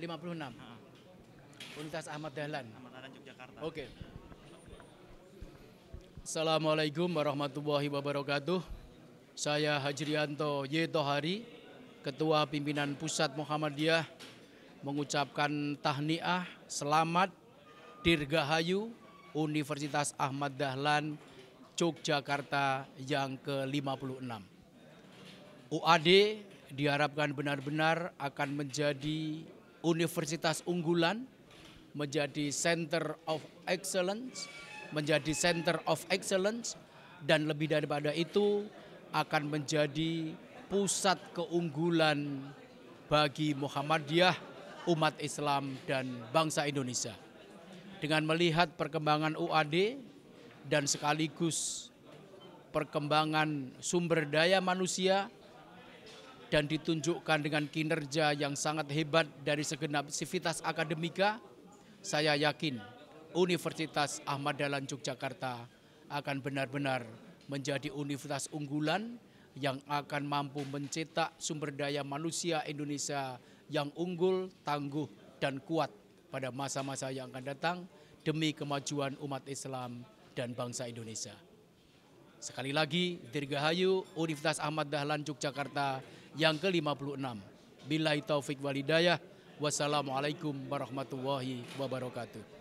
56. Ha. Universitas Ahmad Dahlan. Ahmad Dahlan Yogyakarta. Oke. Okay. Assalamualaikum warahmatullahi wabarakatuh. Saya Hajrianto Yetohari, Ketua Pimpinan Pusat Muhammadiyah, mengucapkan tahniah, selamat, dirgahayu, Universitas Ahmad Dahlan, Yogyakarta yang ke-56. UAD diharapkan benar-benar akan menjadi universitas unggulan, menjadi center of excellence, menjadi center of excellence, dan lebih daripada itu akan menjadi pusat keunggulan bagi Muhammadiyah, umat Islam, dan bangsa Indonesia. Dengan melihat perkembangan UAD dan sekaligus perkembangan sumber daya manusia, dan ditunjukkan dengan kinerja yang sangat hebat dari segenap sivitas akademika, saya yakin Universitas Ahmad Dahlan Yogyakarta akan benar-benar menjadi universitas unggulan yang akan mampu mencetak sumber daya manusia Indonesia yang unggul, tangguh, dan kuat pada masa-masa yang akan datang demi kemajuan umat Islam dan bangsa Indonesia. Sekali lagi, Dirgahayu Universitas Ahmad Dahlan Yogyakarta yang ke-56. Bila taufik walidayah. Wassalamualaikum warahmatullahi wabarakatuh.